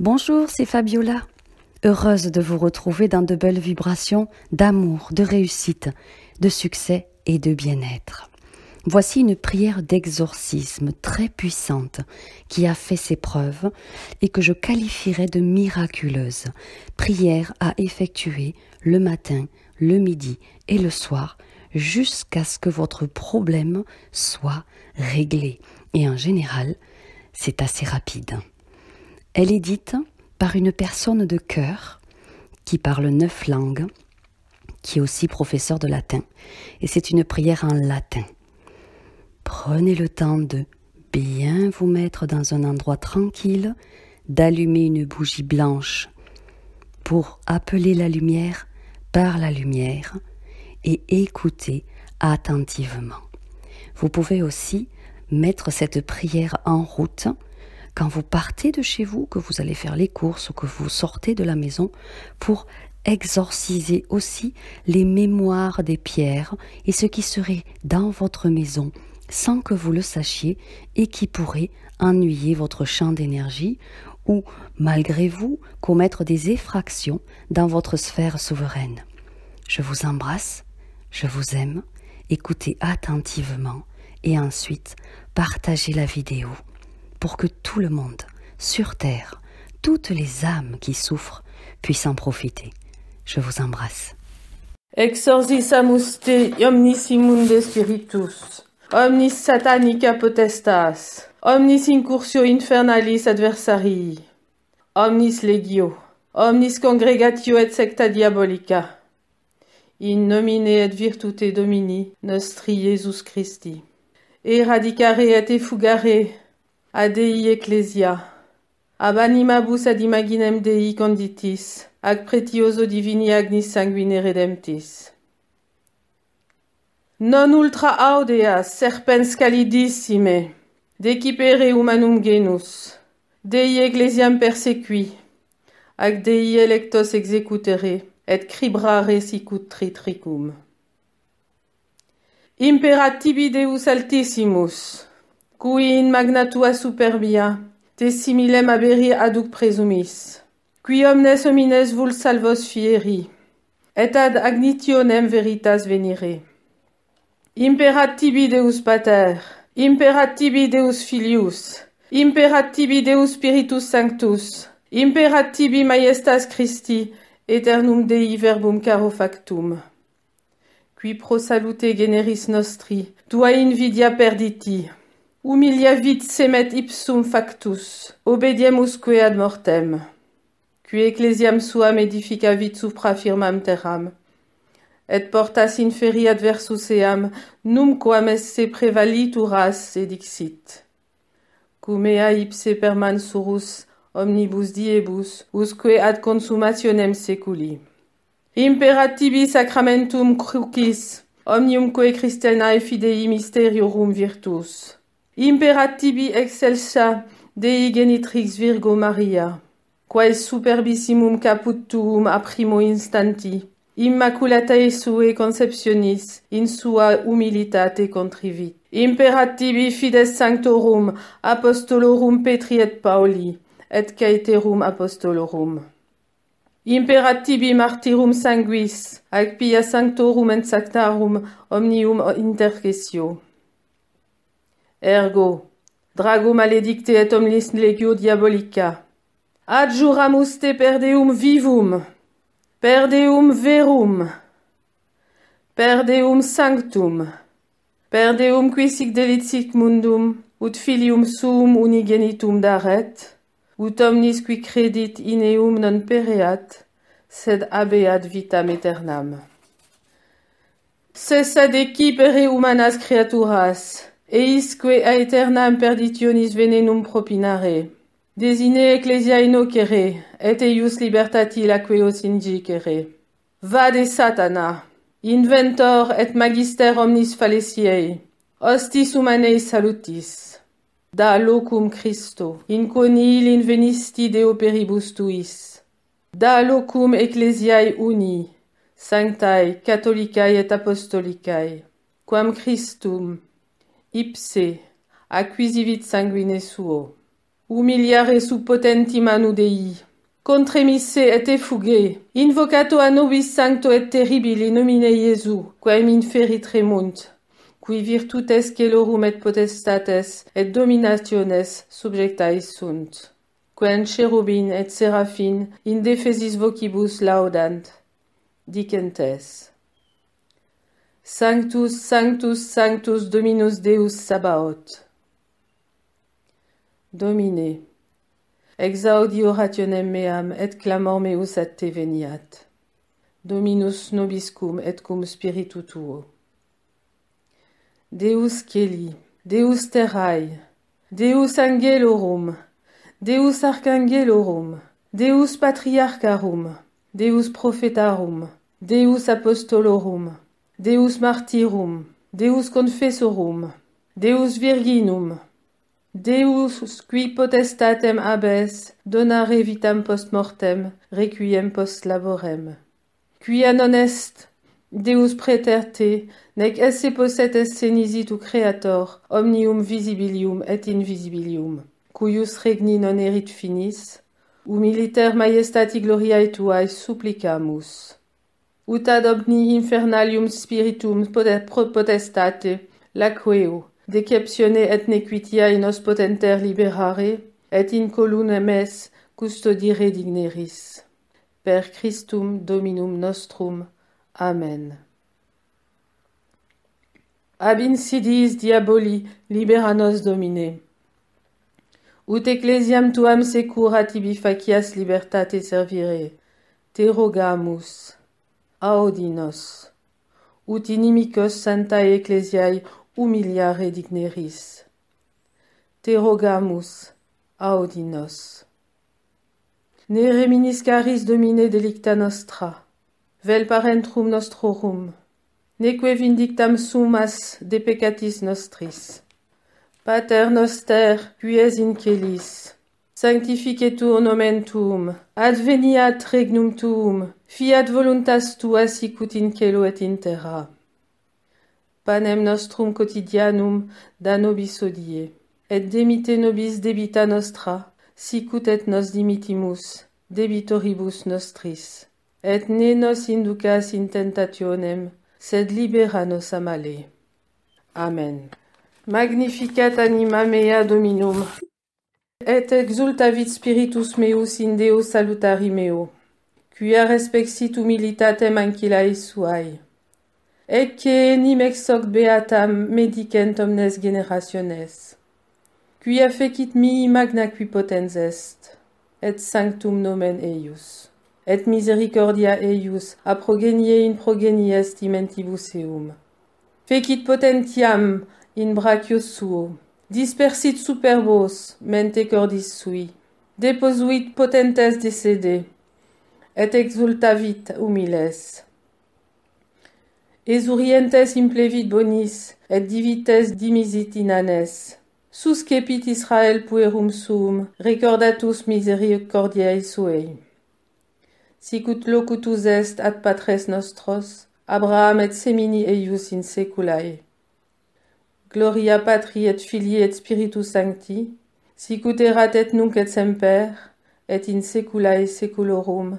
Bonjour, c'est Fabiola. Heureuse de vous retrouver dans de belles vibrations d'amour, de réussite, de succès et de bien-être. Voici une prière d'exorcisme très puissante qui a fait ses preuves et que je qualifierais de miraculeuse. Prière à effectuer le matin, le midi et le soir jusqu'à ce que votre problème soit réglé. Et en général, c'est assez rapide. Elle est dite par une personne de cœur qui parle neuf langues, qui est aussi professeur de latin, et c'est une prière en latin. Prenez le temps de bien vous mettre dans un endroit tranquille, d'allumer une bougie blanche pour appeler la lumière par la lumière et écouter attentivement. Vous pouvez aussi mettre cette prière en route quand vous partez de chez vous, que vous allez faire les courses ou que vous sortez de la maison pour exorciser aussi les mémoires des pierres et ce qui serait dans votre maison sans que vous le sachiez et qui pourrait ennuyer votre champ d'énergie ou, malgré vous, commettre des effractions dans votre sphère souveraine. Je vous embrasse, je vous aime, écoutez attentivement et ensuite partagez la vidéo pour que tout le monde, sur Terre, toutes les âmes qui souffrent, puissent en profiter. Je vous embrasse. Exorcis amuste omnis spiritus, omnis satanica potestas, omnis incursio infernalis adversarii, omnis legio, omnis congregatio et secta diabolica, in nomine et virtute domini nostri Jesus Christi, eradicare et effugare, ADI Ecclesia. Ab animabus ad imaginem Dei conditis, ac pretioso divini agnis sanguine redemptis. Non ultra audeas serpens calidissime, decipere humanum genus, Dei ecclesiam persequi, ac Dei electos executere, et cribrare sicut tritricum. Imperatibi Deus altissimus, cui in magna tua superbia, te similem aberi aduc presumis. Qui omnes homines vul salvos fieri, et ad agnitionem veritas venire. Imperat tibi Deus Pater, imperat tibi Deus Filius, imperat tibi Deus Spiritus Sanctus, imperat tibi Majestas Christi, eternum Dei verbum caro factum. Qui pro salute generis nostri, tua invidia perditi, humilia vit semet ipsum factus, obediemusque ad mortem, cui ecclesiam suam edifica vit supra firmam terram, et portas inferi adversus eam, num quam esse prevalit uras edixit. Cum ea ipse perman surus omnibus diebus, usque ad consumationem seculi. Imperativi sacramentum crucis, omniumque Christianae fidei mysteriorum virtus. Imperatibi excelsa Dei genitrix Virgo Maria, quae superbissimum caput tuum a primo instanti, immaculata SUE conceptionis in sua humilitate contrivit. Imperatibi fides sanctorum apostolorum Petri et Pauli, et caeterum apostolorum. Imperatibi martyrum sanguis, ac pia sanctorum et sanctarum omnium intercessio. Ergo, drago maledicte et omnis legio diabolica. Adjuram uste perdeum vivum, perdeum verum, perdeum sanctum, perdeum qui sic delicit mundum, ut filium suum unigenitum daret, ut omnis qui credit in eum non pereat, sed abeat vitam aeternam. Cessa de qui pere humanas creaturas, eisque aeternam perditionis venenum propinare. Desine ecclesia inocere, et eius libertati laqueos Va de satana, inventor et magister omnis falesiei, hostis humanei salutis. Da locum Christo, in il invenisti deo peribus tuis. Da locum ecclesiae uni, sanctae, catholicae et apostolicae. Quam Christum, ipse acquisivit sanguine suo humiliare sub potenti manu dei contremisse et effuge, invocato a nobis sancto et terribile in nomine iesu quae min feri tremunt qui virtutes celorum et potestates et dominationes subjectae sunt quen cherubin et seraphin in defesis vocibus laudant dicentes Sanctus, Sanctus, Sanctus Dominus Deus Sabaoth. Domine, exaudi orationem meam et clamor meus ad te veniat. Dominus nobiscum et cum spiritu tuo. Deus Celi, Deus Terrae, Deus Angelorum, Deus Archangelorum, Deus Patriarcharum, Deus Prophetarum, Deus Apostolorum, Deus martyrum, Deus confessorum, Deus virginum, Deus qui potestatem abes, donare vitam post mortem, requiem post laborem. Qui non est, Deus te, nec esse posset est senisit u creator, omnium visibilium et invisibilium, cuius regni non erit finis, u militer majestati gloria et supplicamus ut ad omni infernalium spiritum potestate lacueo. Decepcione et nequitia in os potenter liberare, et in colune mes custodire digneris. Per Christum Dominum nostrum. Amen. Ab sidis diaboli, libera nos domine. Ut ecclesiam tuam secura tibi facias libertate servire. Te rogamus audinos ut inimicos santa ecclesiae humiliare digneris te rogamus audinos ne reminiscaris domine delicta nostra vel parentrum nostrorum neque vindictam sumas de peccatis nostris pater noster qui es in celis sanctificetur nomen tuum adveniat regnum tuum Fiat voluntas tua sicut in celo et in terra. Panem nostrum quotidianum da nobis odie, et demite nobis debita nostra, sicut et nos dimitimus, debitoribus nostris. Et ne nos inducas in tentationem, sed libera nos amale. Amen. Magnificat anima mea Dominum, et exultavit spiritus meus in Deo salutari meo quia respexit humilitatem anquilae suae. que nimex hoc beatam medicent omnes generationes, quia fecit mi magna qui potens est, et sanctum nomen eius, et misericordia eius a progenie in progenies est Fecit potentiam in brachios suo, dispersit superbos mente cordis sui, deposuit potentes decede, et exulta exultavit humiles. Esurientes implevit bonis, et divites dimisit inanes. Suscepit Israel puerum sum, recordatus misericordiae suei. Sicut locutus est ad patres nostros, Abraham et semini eius in seculae. Gloria patri et filii et spiritus sancti, sicut erat et nunc et semper, et in seculae seculorum.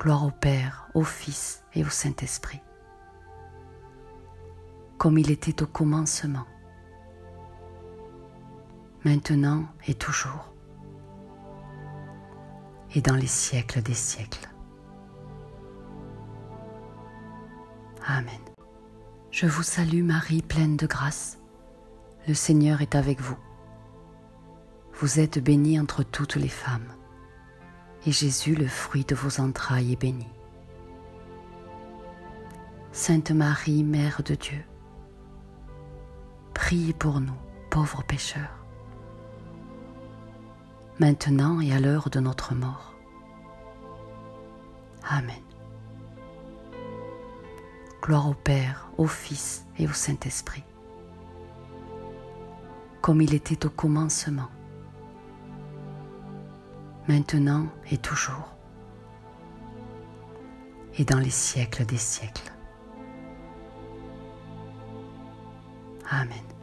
Gloire au Père, au Fils et au Saint-Esprit. Comme il était au commencement, maintenant et toujours, et dans les siècles des siècles. Amen. Je vous salue Marie, pleine de grâce. Le Seigneur est avec vous. Vous êtes bénie entre toutes les femmes et Jésus, le fruit de vos entrailles, est béni. Sainte Marie, Mère de Dieu, priez pour nous, pauvres pécheurs, maintenant et à l'heure de notre mort. Amen. Gloire au Père, au Fils et au Saint-Esprit, comme il était au commencement, maintenant et toujours, et dans les siècles des siècles. Amen.